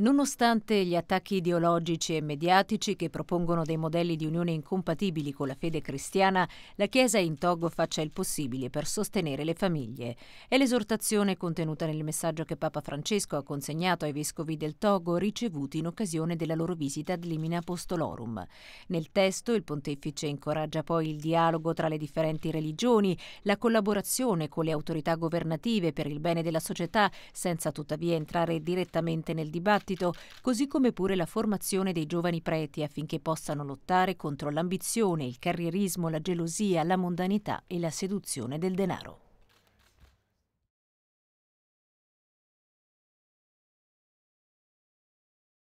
Nonostante gli attacchi ideologici e mediatici che propongono dei modelli di unione incompatibili con la fede cristiana, la Chiesa in Togo faccia il possibile per sostenere le famiglie. È l'esortazione contenuta nel messaggio che Papa Francesco ha consegnato ai vescovi del Togo ricevuti in occasione della loro visita ad Limina Apostolorum. Nel testo il pontefice incoraggia poi il dialogo tra le differenti religioni, la collaborazione con le autorità governative per il bene della società, senza tuttavia entrare direttamente nel dibattito dibattito, così come pure la formazione dei giovani preti affinché possano lottare contro l'ambizione, il carrierismo, la gelosia, la mondanità e la seduzione del denaro.